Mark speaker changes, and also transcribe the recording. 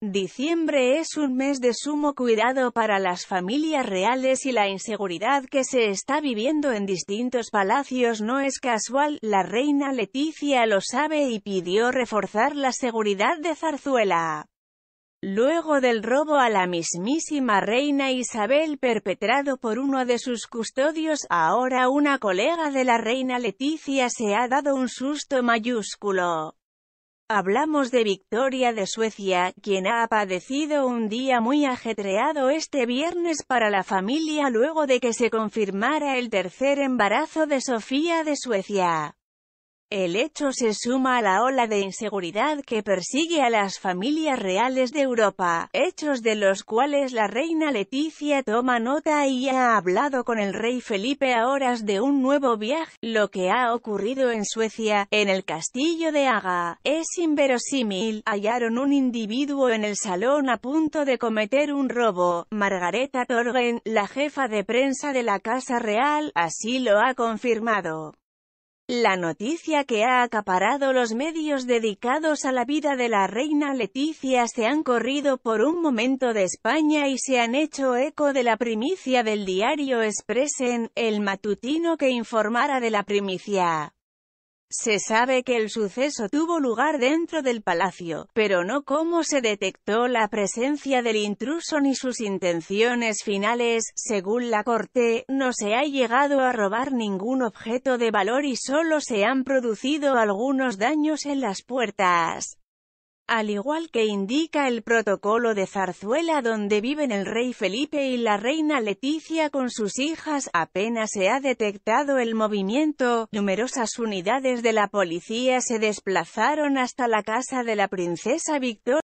Speaker 1: Diciembre es un mes de sumo cuidado para las familias reales y la inseguridad que se está viviendo en distintos palacios no es casual, la reina Leticia lo sabe y pidió reforzar la seguridad de Zarzuela. Luego del robo a la mismísima reina Isabel perpetrado por uno de sus custodios, ahora una colega de la reina Leticia se ha dado un susto mayúsculo. Hablamos de Victoria de Suecia, quien ha padecido un día muy ajetreado este viernes para la familia luego de que se confirmara el tercer embarazo de Sofía de Suecia. El hecho se suma a la ola de inseguridad que persigue a las familias reales de Europa, hechos de los cuales la reina Leticia toma nota y ha hablado con el rey Felipe a horas de un nuevo viaje. Lo que ha ocurrido en Suecia, en el castillo de Aga, es inverosímil. Hallaron un individuo en el salón a punto de cometer un robo. Margareta Torgen, la jefa de prensa de la Casa Real, así lo ha confirmado. La noticia que ha acaparado los medios dedicados a la vida de la reina Leticia se han corrido por un momento de España y se han hecho eco de la primicia del diario Expressen, el matutino que informara de la primicia. Se sabe que el suceso tuvo lugar dentro del palacio, pero no cómo se detectó la presencia del intruso ni sus intenciones finales. Según la corte, no se ha llegado a robar ningún objeto de valor y solo se han producido algunos daños en las puertas al igual que indica el protocolo de Zarzuela donde viven el rey Felipe y la reina Leticia con sus hijas, apenas se ha detectado el movimiento, numerosas unidades de la policía se desplazaron hasta la casa de la princesa Victoria.